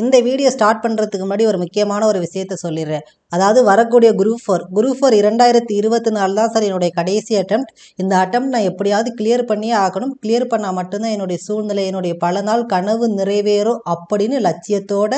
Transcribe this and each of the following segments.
இந்த video start பண்ணுறதுக்கு முன்னாடி ஒரு முக்கியமான ஒரு விஷயத்த சொல்லிடுறேன் அதாவது வரக்கூடிய குரூப் ஃபோர் குரூப் ஃபோர் இரண்டாயிரத்தி இருபத்தி நாலு தான் சார் என்னுடைய கடைசி அட்டம் இந்த அட்டம் நான் எப்படியாவது கிளியர் பண்ணியே ஆகணும் கிளியர் பண்ணால் மட்டும்தான் என்னுடைய சூழ்நிலை என்னுடைய பல நாள் கனவு நிறைவேறும் அப்படின்னு லட்சியத்தோட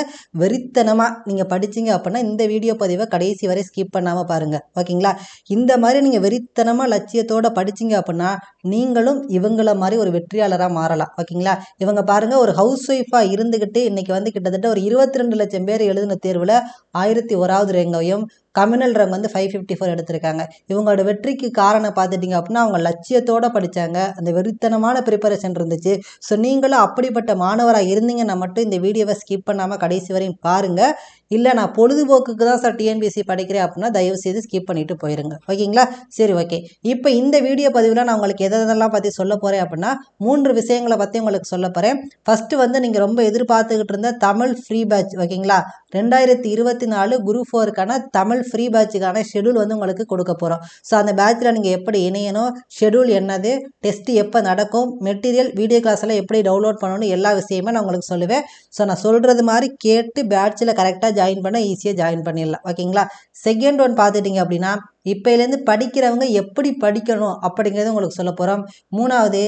வெறித்தனமாக நீங்கள் படிச்சிங்க அப்படின்னா இந்த வீடியோ பதிவை கடைசி வரை ஸ்கிப் பண்ணாமல் பாருங்கள் ஓகேங்களா இந்த மாதிரி நீங்கள் வெறித்தனமாக லட்சியத்தோட படிச்சிங்க அப்படின்னா நீங்களும் இவங்கள மாதிரி ஒரு வெற்றியாளராக மாறலாம் ஓகேங்களா இவங்க பாருங்கள் ஒரு ஹவுஸ் ஒய்ஃபாக இருந்துக்கிட்டு இன்றைக்கி வந்து கிட்டத்தட்ட ஒரு இருபத்தி ரெண்டு லட்சம் பேர் எழுதின தேர்வில் ஆயிரத்தி ஓராவது ரேங்க நோயும் தமிழல் ரங் வந்து ஃபைவ் ஃபிஃப்டி ஃபோர் எடுத்திருக்காங்க இவங்களோட வெற்றிக்கு காரணம் பார்த்துட்டிங்க அப்படின்னா அவங்க லட்சியத்தோடு படித்தாங்க அந்த வெறித்தனமான ப்ரிப்பரேஷன் இருந்துச்சு ஸோ நீங்களும் அப்படிப்பட்ட மாணவராக இருந்தீங்கன்னா மட்டும் இந்த வீடியோவை ஸ்கிப் பண்ணாமல் கடைசி வரையும் பாருங்கள் இல்லை நான் பொழுதுபோக்குக்கு தான் சார் டிஎன்பிசி படிக்கிறேன் அப்படின்னா தயவு செய்து ஸ்கிப் பண்ணிவிட்டு போயிருங்க ஓகேங்களா சரி ஓகே இப்போ இந்த வீடியோ பதிவில் நான் உங்களுக்கு எதெல்லாம் பற்றி சொல்ல போகிறேன் அப்படின்னா மூன்று விஷயங்களை பற்றி உங்களுக்கு சொல்ல போகிறேன் ஃபஸ்ட்டு வந்து நீங்கள் ரொம்ப எதிர்பார்த்துக்கிட்டு இருந்த தமிழ் ஃப்ரீ பேட்ச் ஓகேங்களா ரெண்டாயிரத்தி இருபத்தி நாலு குரூப் ஃபோருக்கான தமிழ் ஃப்ரீ பேட்சுக்கான ஷெடியூல் வந்து உங்களுக்கு கொடுக்க போகிறோம் ஸோ அந்த பேட்சில் நீங்கள் எப்படி இணையணும் ஷெடியூல் என்னது டெஸ்ட் எப்போ நடக்கும் மெட்டீரியல் வீடியோ கிளாஸில் எப்படி டவுன்லோட் பண்ணணும் எல்லா விஷயமே நான் உங்களுக்கு சொல்லுவேன் ஸோ நான் சொல்கிறது மாதிரி கேட்டு பேட்சில் கரெக்டாக ஜாயின் பண்ண ஈஸியாக ஜாயின் பண்ணிடலாம் ஓகேங்களா செகண்ட் ஒன் பார்த்துட்டிங்க அப்படின்னா இப்போலேருந்து படிக்கிறவங்க எப்படி படிக்கணும் அப்படிங்கிறது உங்களுக்கு சொல்ல போகிறோம் மூணாவது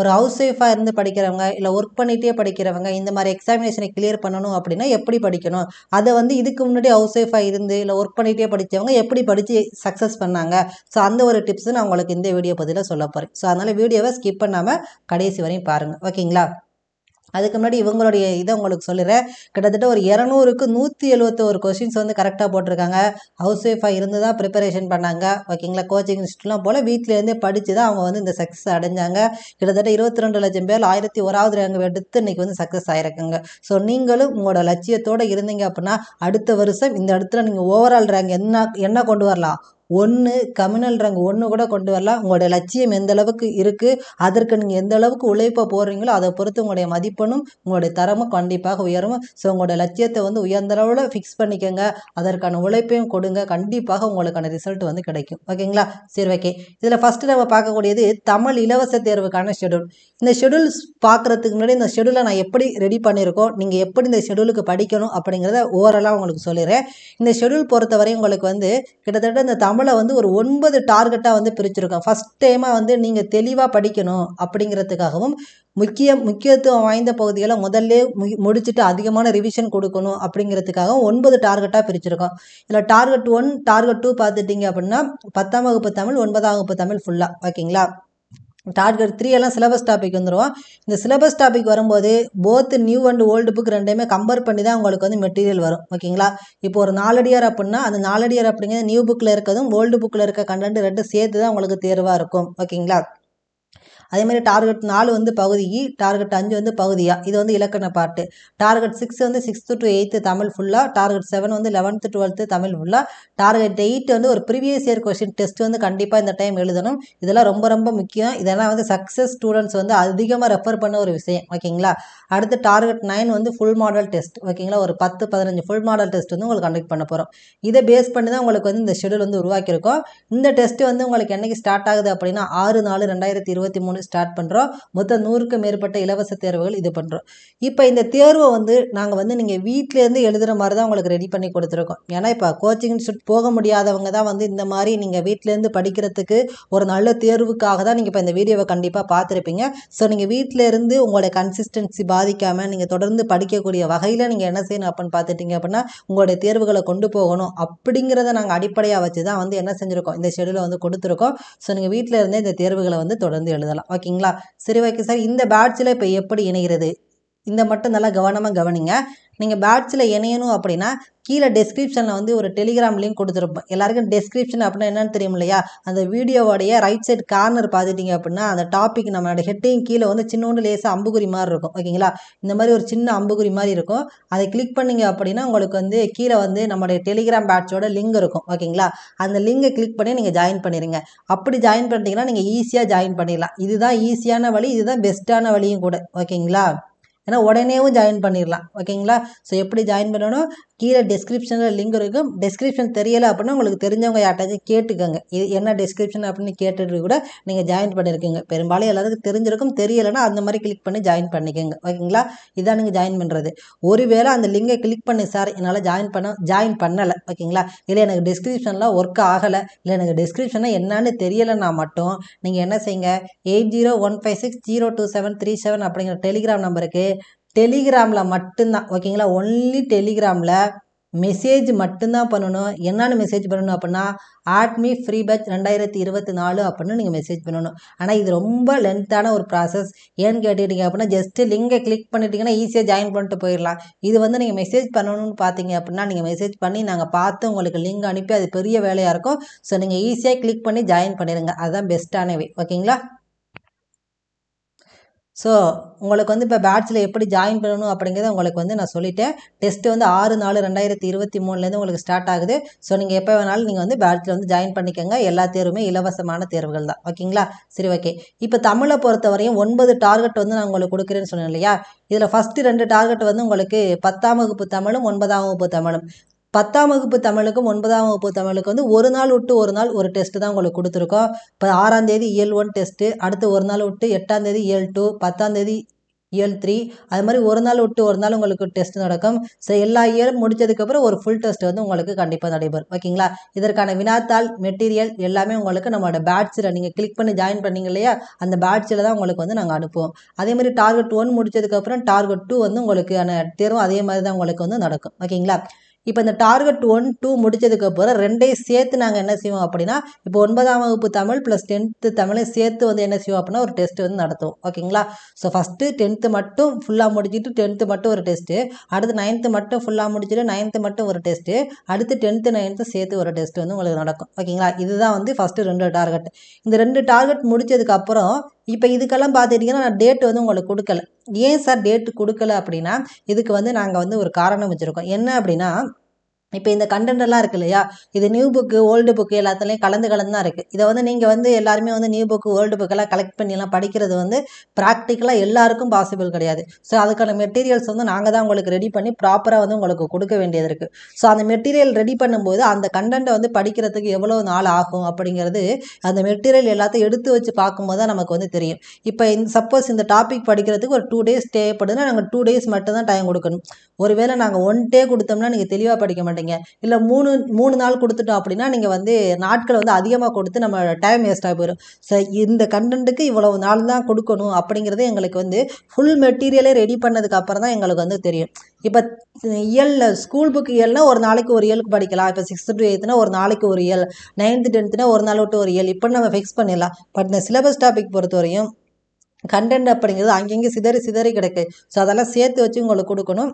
ஒரு ஹவுஸ் ஒய்ஃபாக இருந்து படிக்கிறவங்க இல்லை ஒர்க் பண்ணிகிட்டே படிக்கிறவங்க இந்த மாதிரி எக்ஸாமினேஷனை கிளியர் பண்ணணும் அப்படின்னா எப்படி படிக்கணும் அதை வந்து இதுக்கு முன்னாடி ஹவுஸ் ஒய்ஃபாக இருந்து இல்லை ஒர்க் பண்ணிகிட்டே படித்தவங்க எப்படி படித்து சக்ஸஸ் பண்ணாங்க ஸோ அந்த ஒரு டிப்ஸ் நான் உங்களுக்கு இந்த வீடியோ பதிலாக சொல்ல போகிறேன் ஸோ அதனால் வீடியோவை ஸ்கிப் பண்ணாமல் கடைசி வரையும் பாருங்கள் ஓகேங்களா அதுக்கு முன்னாடி இவங்களுடைய இதை உங்களுக்கு சொல்லிடுறேன் கிட்டத்தட்ட ஒரு இரநூறுக்கு நூற்றி எழுபத்தோரு கொஸ்டின்ஸ் வந்து கரெக்டாக போட்டிருக்காங்க ஹவுஸ் ஒய்ஃபாக இருந்து தான் ப்ரிப்பரேஷன் பண்ணாங்க ஓகேங்களா கோச்சிங் இன்ஸ்டியூட்லாம் போல் வீட்டிலேருந்தே படித்து தான் அவங்க வந்து இந்த சக்ஸஸ் அடைஞ்சாங்க கிட்டத்தட்ட இருபத்தி ரெண்டு லட்சம் பேர் ஆயிரத்தி ஓராவது ரேங்க் எடுத்து இன்றைக்கி வந்து சக்ஸஸ் ஆகிருக்குங்க ஸோ நீங்களும் உங்களோட லட்சியத்தோடு இருந்தீங்க அப்படின்னா அடுத்த வருஷம் இந்த இடத்துல நீங்கள் ஓவரால் ரேங்க் என்ன என்ன கொண்டு வரலாம் ஒன்று கம்யூனல் ரங்க் ஒன்று கூட கொண்டு வரலாம் உங்களோட லட்சியம் எந்த அளவுக்கு இருக்குது அதற்கு நீங்கள் எந்த அளவுக்கு உழைப்ப போடுறீங்களோ அதை பொறுத்து உங்களுடைய மதிப்பெண்ணும் உங்களுடைய தரமும் கண்டிப்பாக உயரும் ஸோ உங்களோட லட்சியத்தை வந்து உயர்ந்த அளவில் ஃபிக்ஸ் பண்ணிக்கோங்க அதற்கான உழைப்பையும் கொடுங்க கண்டிப்பாக உங்களுக்கான ரிசல்ட் வந்து கிடைக்கும் ஓகேங்களா சரி ஓகே இதில் ஃபஸ்ட்டு நம்ம பார்க்கக்கூடியது தமிழ் இலவச தேர்வுக்கான ஷெடியூல் இந்த ஷெடியூல் பார்க்குறதுக்கு முன்னாடி இந்த ஷெடியூலை நான் எப்படி ரெடி பண்ணியிருக்கோம் நீங்கள் எப்படி இந்த ஷெடியூலுக்கு படிக்கணும் அப்படிங்கிறத ஓரளவு உங்களுக்கு சொல்லிடுறேன் இந்த ஷெடியூல் பொறுத்தவரை உங்களுக்கு வந்து கிட்டத்தட்ட இந்த தமிழ் நம்மளை வந்து ஒரு ஒன்பது டார்கெட்டாக வந்து பிரிச்சுருக்கோம் ஃபஸ்ட் டைமாக வந்து நீங்கள் தெளிவாக படிக்கணும் அப்படிங்கிறதுக்காகவும் முக்கிய முக்கியத்துவம் வாய்ந்த பகுதிகளை முதல்ல மு முடிச்சுட்டு அதிகமான ரிவிஷன் கொடுக்கணும் அப்படிங்கிறதுக்காக ஒன்பது டார்கெட்டாக பிரிச்சுருக்கோம் இதில் டார்கெட் ஒன் டார்கெட் டூ பார்த்துட்டிங்க அப்படின்னா பத்தாம் வகுப்பு தமிழ் ஒன்பதாம் வகுப்பு தமிழ் ஃபுல்லாக ஓகேங்களா டார்கெட் த்ரீ எல்லாம் சிலபஸ் டாபிக் வந்துடும் இந்த சிலபஸ் டாபிக் வரும்போது both new and old book ரெண்டையுமே கம்பேர் பண்ணி தான் உங்களுக்கு வந்து மெட்டீரியல் வரும் ஓகேங்களா இப்போ ஒரு நாலடியார் அப்படின்னா அந்த நாலடியார் அப்படிங்கிறது நியூ புக்கில் இருக்கிறதும் ஓல்டு புக்கில் இருக்க கண்டென்ட் ரெண்டும் சேர்த்து தான் உங்களுக்கு தேர்வாக இருக்கும் ஓகேங்களா அதேமாதிரி டார்கெட் நாலு வந்து பகுதிக்கு டார்கெட் e, அஞ்சு வந்து பகுதியாக இது வந்து இலக்கண பாட்டு டார்கெட் சிக்ஸ் வந்து சிக்ஸ்த்து டு எயித்து தமிழ் ஃபுல்லாக டார்கெட் செவன் வந்து லெவன்த்து டுவெல்த்து தமிழ் ஃபுல்லாக டார்கெட் எயிட் வந்து ஒரு ப்ரீவியஸ் இயர் கொஸ்டின் டெஸ்ட் வந்து கண்டிப்பாக இந்த டைம் எழுதணும் இதெல்லாம் ரொம்ப ரொம்ப முக்கியம் இதெல்லாம் வந்து சக்ஸஸ் ஸ்டூடெண்ட்ஸ் வந்து அதிகமாக ரெஃபர் பண்ண ஒரு விஷயம் ஓகேங்களா அடுத்து டார்கெட் நைன் வந்து ஃபுல் மாடல் டெஸ்ட் ஓகேங்களா ஒரு பத்து பதினஞ்சு ஃபுல் மாடல் டெஸ்ட் வந்து உங்களுக்கு கண்டக்ட் பண்ண போகிறோம் இதை பேஸ் பண்ணி தான் உங்களுக்கு வந்து இந்த ஷெடியூல் வந்து உருவாக்கியிருக்கோம் இந்த டெஸ்ட் வந்து உங்களுக்கு என்றைக்கு ஸ்டார்ட் ஆகுது அப்படின்னா ஆறு நாலு ரெண்டாயிரத்தி இருபத்தி மூணு வந்து ஸ்டார்ட் பண்ணுறோம் மொத்தம் நூறுக்கும் மேற்பட்ட இலவச தேர்வுகள் இது பண்ணுறோம் இப்போ இந்த தேர்வை வந்து நாங்கள் வந்து நீங்கள் வீட்டிலேருந்து எழுதுகிற மாதிரி தான் உங்களுக்கு ரெடி பண்ணி கொடுத்துருக்கோம் ஏன்னா இப்போ கோச்சிங் இன்ஸ்டியூட் போக முடியாதவங்க தான் வந்து இந்த மாதிரி நீங்கள் வீட்டிலேருந்து படிக்கிறதுக்கு ஒரு நல்ல தேர்வுக்காக தான் நீங்கள் இப்போ இந்த வீடியோவை கண்டிப்பாக பார்த்துருப்பீங்க ஸோ நீங்கள் வீட்டிலேருந்து உங்களோட கன்சிஸ்டன்சி பாதிக்காமல் நீங்கள் தொடர்ந்து படிக்கக்கூடிய வகையில் நீங்கள் என்ன செய்யணும் அப்படின்னு பார்த்துட்டிங்க அப்படின்னா உங்களுடைய தேர்வுகளை கொண்டு போகணும் அப்படிங்கிறத நாங்கள் அடிப்படையாக வச்சு தான் வந்து என்ன செஞ்சுருக்கோம் இந்த ஷெடியூலை வந்து கொடுத்துருக்கோம் ஸோ நீங்கள் வீட்டில் இருந்தே இந்த தேர்வுகளை வந்து தொடர்ந்து எழுதலாம் ஓகேங்களா சரி ஓகே சார் இந்த பேட்ச்சில் இப்போ எப்படி இணைகிறது இந்த மட்டும் நல்லா கவனமாக கவனிங்க நீங்கள் பேட்ஸில் இணையணும் அப்படின்னா கீழே டெஸ்கிரிப்ஷனில் வந்து ஒரு டெலிகிராம் லிங்க் கொடுத்துருப்போம் எல்லாருக்கும் டெஸ்கிரிப்ஷன் அப்படின்னா என்னன்னு தெரியும் இல்லையா அந்த வீடியோவோடைய ரைட் சைடு கார்னர் பார்த்துட்டிங்க அப்படின்னா அந்த டாபிக் நம்மளோட ஹெட்டையும் கீழே வந்து சின்னோண்டு லேசாக அம்புகுறி மாதிரி இருக்கும் ஓகேங்களா இந்த மாதிரி ஒரு சின்ன அம்புகுறி மாதிரி இருக்கும் அதை கிளிக் பண்ணிங்க அப்படின்னா உங்களுக்கு வந்து கீழே வந்து நம்மளுடைய டெலிகிராம் பேட்சோட லிங்க் இருக்கும் ஓகேங்களா அந்த லிங்கை கிளிக் பண்ணி நீங்கள் ஜாயின் பண்ணிடுங்க அப்படி ஜாயின் பண்ணிட்டீங்கன்னா நீங்கள் ஈஸியாக ஜாயின் பண்ணிடலாம் இதுதான் ஈஸியான வழி இதுதான் பெஸ்ட்டான வழியும் கூட ஓகேங்களா ஏன்னா உடனேவும் ஜாயின் பண்ணிடலாம் ஓகேங்களா ஸோ எப்படி ஜாயின் பண்ணணும் கீழே டிஸ்கிரிப்ஷனில் லிங்க் இருக்கும் டெஸ்கிரிப்ஷன் தெரியலை அப்படின்னா உங்களுக்கு தெரிஞ்சவங்க யார்ட்டாச்சும் கேட்டுக்கோங்க இது என்ன டெஸ்கிரிப்ஷன் அப்படின்னு கேட்டுட்டு கூட நீங்கள் ஜாயின் பண்ணியிருக்கீங்க பெரும்பாலும் எல்லாருக்கும் தெரிஞ்சிருக்கும் தெரியலைன்னா அந்த மாதிரி கிளிக் பண்ணி ஜாயின் பண்ணிக்கோங்க ஓகேங்களா இதான் நீங்கள் ஜாயின் பண்ணுறது ஒருவேளை அந்த லிங்கை கிளிக் பண்ணி சார் என்னால் ஜாயின் பண்ண ஜாயின் பண்ணலை ஓகேங்களா இல்லை எனக்கு டெஸ்கிரிப்ஷன்லாம் ஒர்க் ஆகலை இல்லை எனக்கு டெஸ்கிரிப்ஷனாக என்னன்னு தெரியலைனா மட்டும் நீங்கள் என்ன செய்யுங்க eight zero one five six zero two seven three seven அப்படிங்கிற டெலிகிராம் நம்பருக்கு டெலிகிராமில் மட்டுந்தான் ஓகேங்களா ஒன்லி டெலிகிராமில் மெசேஜ் மட்டும்தான் பண்ணணும் என்னென்னு மெசேஜ் பண்ணணும் அப்புடின்னா ஆட்மி ஃப்ரீ பேட்ச் ரெண்டாயிரத்தி இருபத்தி நாலு அப்படின்னு நீங்கள் மெசேஜ் பண்ணணும் ஆனால் இது ரொம்ப லென்த்தான ஒரு ப்ராசஸ் ஏன்னு கேட்டுக்கிட்டீங்க அப்படின்னா ஜஸ்ட்டு லிங்கை கிளிக் பண்ணிட்டீங்கன்னா ஈஸியாக ஜாயின் பண்ணிட்டு போயிடலாம் இது வந்து நீங்கள் மெசேஜ் பண்ணணும்னு பார்த்தீங்க அப்படின்னா நீங்கள் மெசேஜ் பண்ணி நாங்கள் பார்த்து உங்களுக்கு லிங்க் அனுப்பி அது பெரிய வேலையாக இருக்கும் ஸோ நீங்கள் ஈஸியாக கிளிக் பண்ணி ஜாயின் பண்ணிடுங்க அதுதான் பெஸ்ட்டானவே ஓகேங்களா ஸோ உங்களுக்கு வந்து இப்போ பேட்ச்சில் எப்படி ஜாயின் பண்ணணும் அப்படிங்கிறத உங்களுக்கு வந்து நான் சொல்லிட்டேன் டெஸ்ட்டு வந்து ஆறு நாலு ரெண்டாயிரத்தி இருபத்தி மூணுலேருந்து உங்களுக்கு ஸ்டார்ட் ஆகுது ஸோ நீங்கள் எப்போ வேணாலும் நீங்கள் வந்து பேட்ஸில் வந்து ஜாயின் பண்ணிக்கோங்க எல்லா தேர்வுமே இலவசமான தேர்வுகள் தான் ஓகேங்களா சரி ஓகே இப்போ தமிழை பொறுத்த வரையும் ஒன்பது டார்கெட் வந்து நான் உங்களுக்கு கொடுக்குறேன்னு சொன்னேன் இல்லையா இதில் ஃபஸ்ட்டு ரெண்டு டார்கெட் வந்து உங்களுக்கு பத்தாம் வகுப்பு தமிழும் ஒன்பதாம் வகுப்பு தமிழும் பத்தாம் வகுப்பு தமிழுக்கும் ஒன்பதாம் வகுப்பு தமிழுக்கு வந்து ஒரு நாள் விட்டு ஒரு நாள் ஒரு டெஸ்ட்டு தான் உங்களுக்கு கொடுத்துருக்கோம் இப்போ ஆறாம் தேதி இயல் ஒன் டெஸ்ட்டு அடுத்து ஒரு நாள் விட்டு எட்டாந்தேதி இயல் டூ பத்தாந்தேதி இயல் த்ரீ அது மாதிரி ஒரு நாள் விட்டு ஒரு நாள் உங்களுக்கு டெஸ்ட் நடக்கும் ஸோ எல்லா இயலும் முடிச்சதுக்கப்புறம் ஒரு ஃபுல் டெஸ்ட் வந்து உங்களுக்கு கண்டிப்பாக நடைபெறும் ஓகேங்களா இதற்கான வினாத்தாள் மெட்டீரியல் எல்லாமே உங்களுக்கு நம்மளோட பேட்சில் நீங்கள் கிளிக் பண்ணி ஜாயின் பண்ணிங்க இல்லையா அந்த பேட்சில் தான் உங்களுக்கு வந்து நாங்கள் அனுப்புவோம் அதே மாதிரி டார்கெட் ஒன் முடிச்சதுக்கப்புறம் டார்கெட் டூ வந்து உங்களுக்கான தேர்வும் அதே மாதிரி தான் உங்களுக்கு வந்து நடக்கும் ஓகேங்களா இப்போ இந்த டார்கெட் ஒன் டூ முடித்ததுக்கப்புறம் ரெண்டையும் சேர்த்து நாங்கள் என்ன செய்வோம் அப்படின்னா இப்போ ஒன்பதாம் வகுப்பு தமிழ் ப்ளஸ் டென்த்து தமிழை சேர்த்து வந்து என்ன செய்வோம் அப்படின்னா ஒரு டெஸ்ட் வந்து நடத்துவோம் ஓகேங்களா ஸோ ஃபஸ்ட்டு டென்த்து மட்டும் ஃபுல்லாக முடிச்சுட்டு டென்த்து மட்டும் ஒரு டெஸ்ட்டு அடுத்து நைன்த்து மட்டும் ஃபுல்லாக முடிச்சுட்டு நைன்த்து மட்டும் ஒரு டெஸ்ட்டு அடுத்து டென்த்து நைன்த்து சேர்த்து ஒரு டெஸ்ட் வந்து உங்களுக்கு நடக்கும் ஓகேங்களா இதுதான் வந்து ஃபஸ்ட்டு ரெண்டு டார்கெட் இந்த ரெண்டு டார்கெட் முடித்ததுக்கப்புறம் இப்போ இதுக்கெல்லாம் பார்த்துக்கிட்டிங்கன்னா நான் டேட் வந்து உங்களுக்கு கொடுக்கல ஏன் சார் டேட்டு கொடுக்கல அப்படின்னா இதுக்கு வந்து நாங்கள் வந்து ஒரு காரணம் வச்சுருக்கோம் என்ன அப்படின்னா இப்போ இந்த கண்டென்ட் இருக்கு இல்லையா இது நியூ புக்கு ஓல்டு புக்கு எல்லாத்துலேயும் கலந்து கலந்து தான் இருக்குது இதை வந்து நீங்கள் வந்து எல்லாருமே வந்து நியூ புக்கு ஓல்டு புக்கெல்லாம் கலெக்ட் பண்ணிலாம் படிக்கிறது வந்து ப்ராக்டிக்கலாக எல்லாருக்கும் பாசிபிள் கிடையாது ஸோ அதுக்கான மெட்டீரியல்ஸ் வந்து நாங்கள் தான் உங்களுக்கு ரெடி பண்ணி ப்ராப்பராக வந்து உங்களுக்கு கொடுக்க வேண்டியது இருக்குது ஸோ அந்த மெட்டீரியல் ரெடி பண்ணும்போது அந்த கண்டென்ட்டை வந்து படிக்கிறதுக்கு எவ்வளோ நாள் ஆகும் அப்படிங்கிறது அந்த மெட்டீரியல் எல்லாத்தையும் எடுத்து வச்சு பார்க்கும்போது தான் நமக்கு வந்து தெரியும் இப்போ இந்த சப்போஸ் இந்த டாபிக் படிக்கிறதுக்கு ஒரு டூ டேஸ் தேவைப்படுதுன்னா நாங்கள் டூ டேஸ் மட்டும் தான் டைம் கொடுக்கணும் ஒருவேளை நாங்கள் ஒன் டே கொடுத்தோம்னா நீங்கள் தெளிவாக படிக்க மாட்டேங்க பண்ணுறீங்க இல்லை மூணு மூணு நாள் கொடுத்துட்டோம் அப்படின்னா நீங்கள் வந்து நாட்களை வந்து அதிகமாக கொடுத்து நம்ம டைம் வேஸ்ட்டாக போயிடும் ஸோ இந்த கண்டென்ட்டுக்கு இவ்வளவு நாள் தான் கொடுக்கணும் அப்படிங்கிறது எங்களுக்கு வந்து ஃபுல் மெட்டீரியலே ரெடி பண்ணதுக்கு அப்புறம் தான் எங்களுக்கு வந்து தெரியும் இப்போ இயலில் ஸ்கூல் புக் இயல்னால் ஒரு நாளைக்கு ஒரு இயலுக்கு படிக்கலாம் இப்போ சிக்ஸ்த்து டு எயித்துனா ஒரு நாளைக்கு ஒரு இயல் நைன்த்து டென்த்துனா ஒரு நாள் விட்டு ஒரு இயல் இப்போ நம்ம ஃபிக்ஸ் பண்ணிடலாம் பட் இந்த சிலபஸ் டாபிக் பொறுத்த வரையும் கண்டென்ட் அப்படிங்கிறது அங்கங்கே சிதறி சிதறி கிடக்கு ஸோ அதெல்லாம் சேர்த்து வச்சு உங்களுக்கு கொடுக்கணும்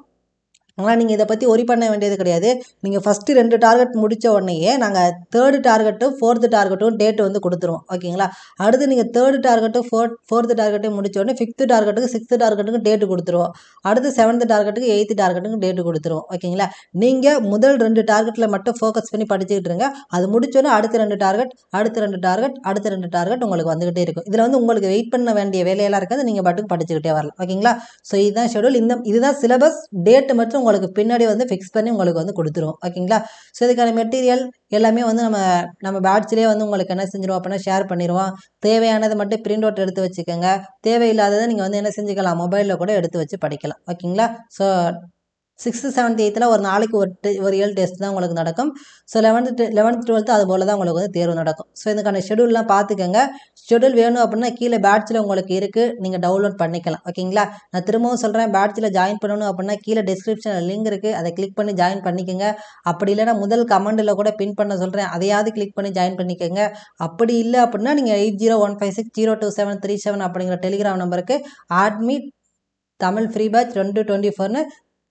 ஆனால் நீங்கள் இதை பற்றி ஒரி பண்ண வேண்டியது கிடையாது நீங்கள் ஃபஸ்ட்டு ரெண்டு டார்கெட் முடித்த உடனேயே நாங்கள் தேர்டு டார்கெட்டும் ஃபோர்த்து டார்கெட்டும் டேட்டு வந்து கொடுத்துருவோம் ஓகேங்களா அடுத்து நீங்கள் தேர்டு டார்கெட்டும் ஃபோர்த் ஃபோர்த்து டார்கெட்டும் முடித்த உடனே ஃபிஃப்த்து டார்கெட்டுக்கு சிக்ஸ்த்து டார்கெட்டுக்கு டேட்டு கொடுத்துருவோம் அடுத்து செவன்த்து டார்கெட்டுக்கு எயித்து டார்கெட்டுக்கு டேட்டு கொடுத்துருவோம் ஓகேங்களா நீங்கள் முதல் ரெண்டு டார்கெட்டில் மட்டும் ஃபோக்கஸ் பண்ணி படிச்சுக்கிட்டு இருங்க அது முடிச்சோன்னே அடுத்த ரெண்டு டார்கெட் அடுத்த ரெண்டு டார்கெட் அடுத்த ரெண்டு டார்கெட் உங்களுக்கு வந்துகிட்டே இருக்கும் இதில் வந்து உங்களுக்கு வெயிட் பண்ண வேண்டிய வேலையெல்லாம் இருக்காது நீங்கள் பாட்டுக்கு படிச்சுக்கிட்டே வரலாம் ஓகேங்களா ஸோ இதுதான் ஷெடியூல் இந்த இதுதான் சிலபஸ் டேட்டு மட்டும் உங்களுக்கு பின்னாடி வந்து ஃபிக்ஸ் பண்ணி உங்களுக்கு வந்து கொடுத்துரும் ஓகேங்களா ஸோ இதுக்கான மெட்டீரியல் எல்லாமே வந்து நம்ம நம்ம பேட்ச்லேயே வந்து உங்களுக்கு என்ன செஞ்சிருவோம் அப்படின்னா ஷேர் பண்ணிடுவோம் தேவையானது மட்டும் பிரிண்ட் அவுட் எடுத்து வச்சுக்கோங்க தேவையில்லாததை நீங்கள் வந்து என்ன செஞ்சுக்கலாம் மொபைலில் கூட எடுத்து வச்சு படிக்கலாம் ஓகேங்களா ஸோ சிக்ஸ்த்து செவன்த் எயித்தில் ஒரு நாளைக்கு ஒரு டெ ஒரு ஏழு டெஸ்ட் தான் உங்களுக்கு நடக்கும் ஸோ லெவன்த்து லெவன்த் டுவெல்த்து அது போல் தான் உங்களுக்கு வந்து தேர்வு நடக்கும் ஸோ இதுக்கான ஷெடியூல்லாம் பார்த்துக்கோங்க ஷெடியூல் வேணும் அப்படின்னா கீழே பேட்சில் உங்களுக்கு இருக்குது நீங்கள் டவுன்லோட் பண்ணிக்கலாம் ஓகேங்களா நான் திரும்பவும் சொல்கிறேன் பேட்சில் ஜாயின் பண்ணணும் அப்படின்னா கீழே டிஸ்கிரிப்ஷனில் லிங்க் இருக்குது அதை கிளிக் பண்ணி ஜாயின் பண்ணிக்கோங்க அப்படி இல்லைனா முதல் கமெண்டில் கூட பின் பண்ண சொல்கிறேன் அதையாவது கிளிக் பண்ணி ஜாயின் பண்ணிக்கோங்க அப்படி இல்லை அப்படின்னா நீங்கள் eight zero one five six zero two seven three seven அப்படிங்கிற டெலிகிராம் நம்பருக்கு ஆட்மி தமிழ் ஃப்ரீ பேட்ச் ரெண்டு டுவெண்ட்டி ஃபோர்னு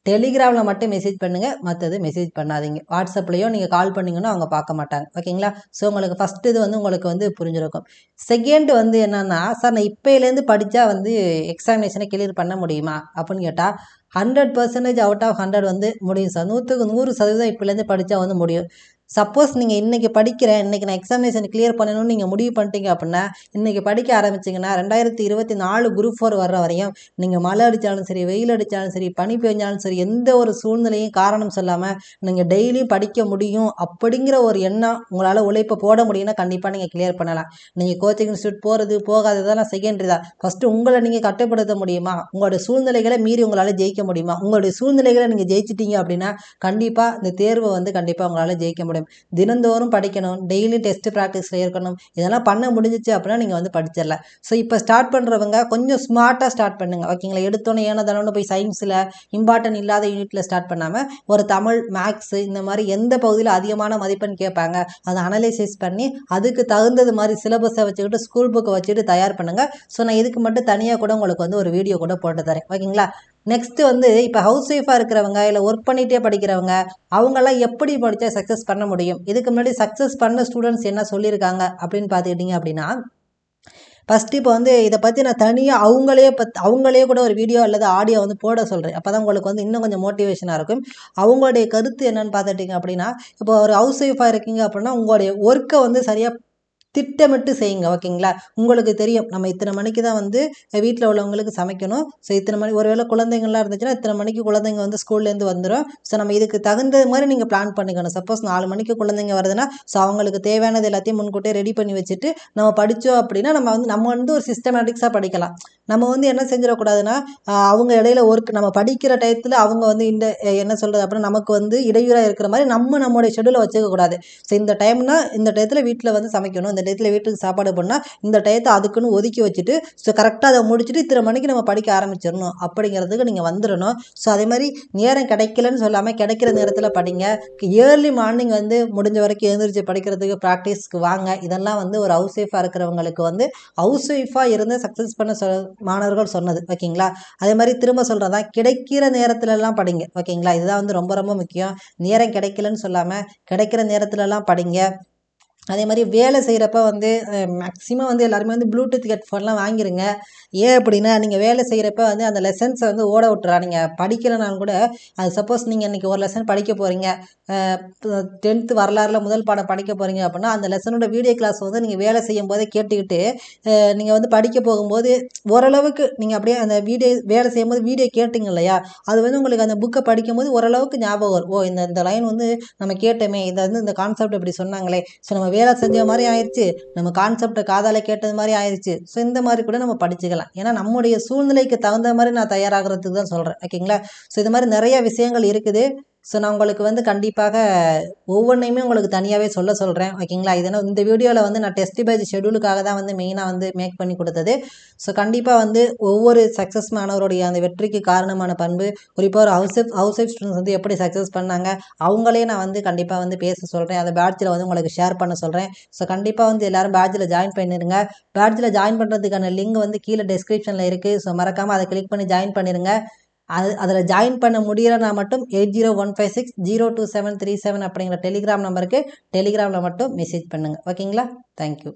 டெலிகிராமில் மட்டும் மெசேஜ் பண்ணுங்கள் மற்றது மெசேஜ் பண்ணாதீங்க வாட்ஸ்அப்லேயோ நீங்கள் கால் பண்ணிங்கன்னா அவங்க பார்க்க மாட்டாங்க ஓகேங்களா ஸோ உங்களுக்கு ஃபஸ்ட்டு இது வந்து உங்களுக்கு வந்து புரிஞ்சிருக்கும் செகண்ட் வந்து என்னென்னா சார் நான் இப்போலேருந்து படித்தா வந்து எக்ஸாமினேஷனை கிளியர் பண்ண முடியுமா அப்படின்னு கேட்டால் hundred percentage out of hundred வந்து முடியும் சார் நூற்றுக்கு நூறு சதவீதம் இப்போலேருந்து படித்தா வந்து முடியும் சப்போஸ் நீங்கள் இன்றைக்கி படிக்கிறேன் இன்றைக்கி நான் எக்ஸாமினேஷன் கிளியர் பண்ணணும்னு நீங்கள் முடிவு பண்ணிட்டீங்க அப்படின்னா இன்றைக்கி படிக்க ஆரம்பிச்சிங்கன்னா ரெண்டாயிரத்தி இருபத்தி நாலு குரூப் ஃபோர் வர்ற வரையும் நீங்கள் மழை அடித்தாலும் சரி வெயில் அடித்தாலும் சரி பனி பெஞ்சாலும் சரி எந்த ஒரு சூழ்நிலையும் காரணம் சொல்லாமல் நீங்கள் டெய்லியும் படிக்க முடியும் அப்படிங்கிற ஒரு எண்ணம் உங்களால் உழைப்பை போட முடியும்னா கண்டிப்பாக நீங்கள் கிளியர் பண்ணலாம் நீங்கள் கோச்சிங் இன்ஸ்டியூட் போகிறது போகாததெல்லாம் செகண்டரி தான் ஃபஸ்ட்டு உங்களை நீங்கள் கட்டுப்படுத்த முடியுமா உங்களோட சூழ்நிலைகளை மீறி உங்களால் ஜெயிக்க முடியுமா உங்களுடைய சூழ்நிலைகளை நீங்கள் ஜெயிச்சிட்டீங்க அப்படின்னா கண்டிப்பாக இந்த தேர்வை வந்து கண்டிப்பாக உங்களால் ஜெயிக்க முடியும் முடியும் தினந்தோறும் படிக்கணும் டெய்லி டெஸ்ட்டு ப்ராக்டிஸில் இருக்கணும் இதெல்லாம் பண்ண முடிஞ்சிச்சு அப்படின்னா நீங்கள் வந்து படிச்சிடலாம் ஸோ இப்போ ஸ்டார்ட் பண்ணுறவங்க கொஞ்சம் ஸ்மார்ட்டாக ஸ்டார்ட் பண்ணுங்கள் ஓகேங்களா எடுத்தோன்னே ஏனோ போய் சயின்ஸில் இம்பார்ட்டன்ட் இல்லாத யூனிட்டில் ஸ்டார்ட் பண்ணாமல் ஒரு தமிழ் மேக்ஸு இந்த மாதிரி எந்த பகுதியில் அதிகமான மதிப்பெண் கேட்பாங்க அதை அனலைசிஸ் பண்ணி அதுக்கு தகுந்தது மாதிரி சிலபஸை வச்சுக்கிட்டு ஸ்கூல் புக்கை வச்சுட்டு தயார் பண்ணுங்கள் ஸோ நான் இதுக்கு மட்டும் தனியாக கூட உங்களுக்கு வந்து ஒரு வீடியோ கூட போட்டு தரேன் ஓகேங்களா நெக்ஸ்ட்டு வந்து இப்போ ஹவுஸ் ஒய்ஃபாக இருக்கிறவங்க இல்லை ஒர்க் பண்ணிகிட்டே படிக்கிறவங்க அவங்களாம் எப்படி படித்தா சக்ஸஸ் பண்ண முடியும் இதுக்கு முன்னாடி சக்ஸஸ் பண்ண ஸ்டூடெண்ட்ஸ் என்ன சொல்லியிருக்காங்க அப்படின்னு பார்த்துக்கிட்டிங்க அப்படின்னா ஃபஸ்ட் இப்போ வந்து இதை பற்றி நான் தனியாக அவங்களே பத் அவங்களே கூட ஒரு வீடியோ அல்லது ஆடியோ வந்து போட சொல்கிறேன் அப்போ தான் உங்களுக்கு வந்து இன்னும் கொஞ்சம் மோட்டிவேஷனாக இருக்கும் அவங்களுடைய கருத்து என்னென்னு பார்த்துட்டிங்க அப்படின்னா இப்போ ஒரு ஹவுஸ் ஒய்ஃபாக இருக்கீங்க அப்படின்னா உங்களுடைய ஒர்க்கை வந்து சரியாக திட்டமிட்டு செய்யுங்க ஓகேங்களா உங்களுக்கு தெரியும் நம்ம இத்தனை மணிக்கு தான் வந்து வீட்டில் உள்ளவங்களுக்கு சமைக்கணும் ஸோ இத்தனை மணி ஒருவேளை குழந்தைங்கள்லாம் இருந்துச்சுன்னா இத்தனை மணிக்கு குழந்தைங்க வந்து ஸ்கூல்லேருந்து வந்துடும் ஸோ நம்ம இதுக்கு தகுந்த மாதிரி நீங்கள் பிளான் பண்ணிக்கணும் சப்போஸ் நாலு மணிக்கு குழந்தைங்க வருதுன்னா ஸோ அவங்களுக்கு தேவையானது எல்லாத்தையும் முன்கூட்டியே ரெடி பண்ணி வச்சுட்டு நம்ம படித்தோம் அப்படின்னா நம்ம வந்து நம்ம வந்து ஒரு சிஸ்டமேட்டிக்ஸாக படிக்கலாம் நம்ம வந்து என்ன செஞ்சிடக்கூடாதுன்னா அவங்க இடையில ஒர்க் நம்ம படிக்கிற டயத்தில் அவங்க வந்து இந்த என்ன சொல்கிறது அப்படின்னா நமக்கு வந்து இடையூறாக இருக்கிற மாதிரி நம்ம நம்மளுடைய ஷெடியூலை வச்சுக்கக்கூடாது ஸோ இந்த டைம்னால் இந்த டயத்தில் வீட்டில் வந்து சமைக்கணும் இந்த டயத்தில் வீட்டுக்கு சாப்பாடு பண்ணால் இந்த டயத்தை அதுக்குன்னு ஒதுக்கி வச்சுட்டு ஸோ கரெக்டாக அதை முடிச்சுட்டு இத்தனை மணிக்கு நம்ம படிக்க ஆரம்பிச்சிடணும் அப்படிங்கிறதுக்கு நீங்கள் வந்துடணும் ஸோ அதே மாதிரி நேரம் கிடைக்கலன்னு சொல்லாமல் கிடைக்கிற நேரத்தில் படிங்க ஏர்லி மார்னிங் வந்து முடிஞ்ச வரைக்கும் எழுந்திரிச்சு படிக்கிறதுக்கு ப்ராக்டிஸ்க்கு வாங்க இதெல்லாம் வந்து ஒரு ஹவுஸ் ஒய்ஃபாக இருக்கிறவங்களுக்கு வந்து ஹவுஸ் ஒய்ஃபாக இருந்து சக்ஸஸ் பண்ண சொல் மாணவர்கள் சொன்னது ஓகேங்களா அதே மாதிரி திரும்ப சொல்கிறதா கிடைக்கிற நேரத்துலலாம் படிங்க ஓகேங்களா இதுதான் வந்து ரொம்ப ரொம்ப முக்கியம் நேரம் கிடைக்கலன்னு சொல்லாமல் கிடைக்கிற நேரத்துலலாம் படிங்க அதே மாதிரி வேலை செய்கிறப்ப வந்து மேக்ஸிமம் வந்து எல்லாருமே வந்து ப்ளூடூத் ஹெட்ஃபோன்லாம் வாங்கிருங்க ஏன் அப்படின்னா நீங்கள் வேலை செய்கிறப்ப வந்து அந்த லெசன்ஸை வந்து ஓட விட்டுறா நீங்கள் படிக்கலைனாலும் கூட அது சப்போஸ் நீங்கள் இன்றைக்கி ஒரு லெசன் படிக்க போகிறீங்க டென்த்து வரலாறுல முதல் பாடம் படிக்க போகிறீங்க அப்படின்னா அந்த லெசனோட வீடியோ கிளாஸ் வந்து நீங்கள் வேலை செய்யும் போதே கேட்டுக்கிட்டு நீங்கள் வந்து படிக்க போகும்போது ஓரளவுக்கு நீங்கள் அப்படியே அந்த வீடியோ வேலை செய்யும்போது வீடியோ கேட்டிங்க இல்லையா அது வந்து உங்களுக்கு அந்த புக்கை படிக்கும்போது ஓரளவுக்கு ஞாபகம் வரும் ஓ இந்த இந்த லைன் வந்து நம்ம கேட்டோமே இதை வந்து இந்த கான்செப்ட் இப்படி சொன்னாங்களே ஸோ நம்ம வேலை செஞ்ச மாதிரி ஆயிடுச்சு நம்ம கான்செப்டை காதலை கேட்டது மாதிரி ஆயிடுச்சு ஸோ இந்த மாதிரி கூட நம்ம படிச்சுக்கலாம் ஏன்னா நம்முடைய சூழ்நிலைக்கு தகுந்த மாதிரி நான் தயாராகிறதுக்கு தான் சொல்கிறேன் ஓகேங்களா ஸோ இது மாதிரி நிறைய விஷயங்கள் இருக்குது ஸோ நான் உங்களுக்கு வந்து கண்டிப்பாக ஒவ்வொன்றையுமே உங்களுக்கு தனியாகவே சொல்ல சொல்கிறேன் ஓகேங்களா இதனால் இந்த வீடியோவில் வந்து நான் டெஸ்ட் பேஜ் ஷெடியூலுக்காக தான் வந்து மெயினாக வந்து மேக் பண்ணி கொடுத்தது ஸோ கண்டிப்பாக வந்து ஒவ்வொரு சக்ஸஸ் மாணவருடைய அந்த வெற்றிக்கு காரணமான பண்பு குறிப்பாக ஒரு housewife housewife students வந்து எப்படி சக்ஸஸ் பண்ணாங்க அவங்களே நான் வந்து கண்டிப்பாக வந்து பேச சொல்கிறேன் அந்த பேட்சில் வந்து உங்களுக்கு ஷேர் பண்ண சொல்கிறேன் ஸோ கண்டிப்பாக வந்து எல்லோரும் பேட்சில் ஜாயின் பண்ணிடுங்க பேட்சில் ஜாயின் பண்ணுறதுக்கான லிங்க் வந்து கீழே டிஸ்கிரிப்ஷனில் இருக்குது ஸோ மறக்காமல் அதை கிளிக் பண்ணி ஜாயின் பண்ணிடுங்க அது அதில் ஜாயின் பண்ண முடியலனா மட்டும் eight zero one five six zero two seven three seven அப்படிங்கிற டெலிகிராம் நம்பருக்கு டெலிகிராமில் மட்டும் மெசேஜ் பண்ணுங்கள் ஓகேங்களா தேங்க்யூ